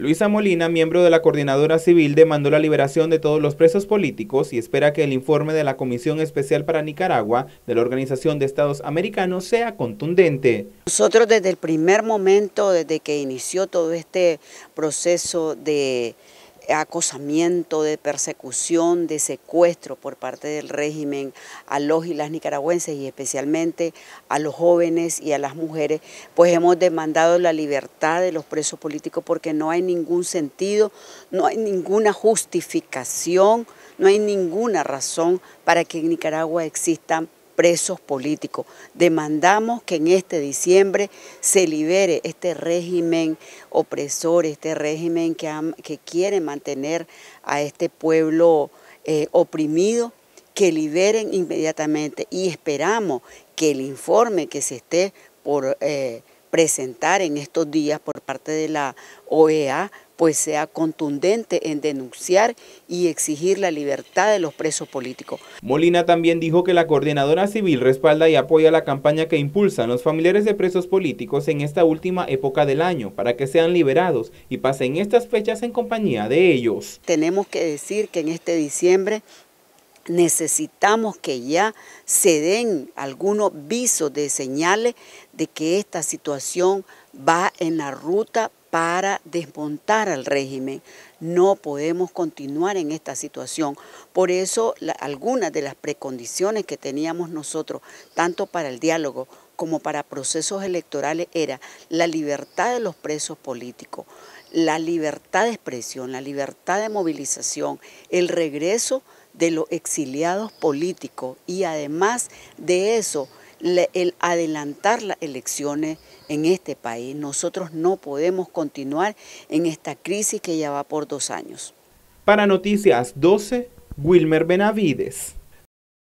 Luisa Molina, miembro de la Coordinadora Civil, demandó la liberación de todos los presos políticos y espera que el informe de la Comisión Especial para Nicaragua de la Organización de Estados Americanos sea contundente. Nosotros desde el primer momento, desde que inició todo este proceso de acosamiento, de persecución, de secuestro por parte del régimen a los y las nicaragüenses y especialmente a los jóvenes y a las mujeres, pues hemos demandado la libertad de los presos políticos porque no hay ningún sentido, no hay ninguna justificación, no hay ninguna razón para que en Nicaragua existan presos políticos. Demandamos que en este diciembre se libere este régimen opresor, este régimen que, quiere mantener a este pueblo eh, oprimido, que liberen inmediatamente y esperamos que el informe que se esté por eh, presentar en estos días por parte de la OEA pues sea contundente en denunciar y exigir la libertad de los presos políticos. Molina también dijo que la coordinadora civil respalda y apoya la campaña que impulsan los familiares de presos políticos en esta última época del año para que sean liberados y pasen estas fechas en compañía de ellos. Tenemos que decir que en este diciembre necesitamos que ya se den algunos visos de señales de que esta situación va en la ruta para desmontar al régimen. No podemos continuar en esta situación. Por eso algunas de las precondiciones que teníamos nosotros, tanto para el diálogo como para procesos electorales, era la libertad de los presos políticos, la libertad de expresión, la libertad de movilización, el regreso de los exiliados políticos y además de eso, el adelantar las elecciones en este país. Nosotros no podemos continuar en esta crisis que ya va por dos años. Para Noticias 12, Wilmer Benavides.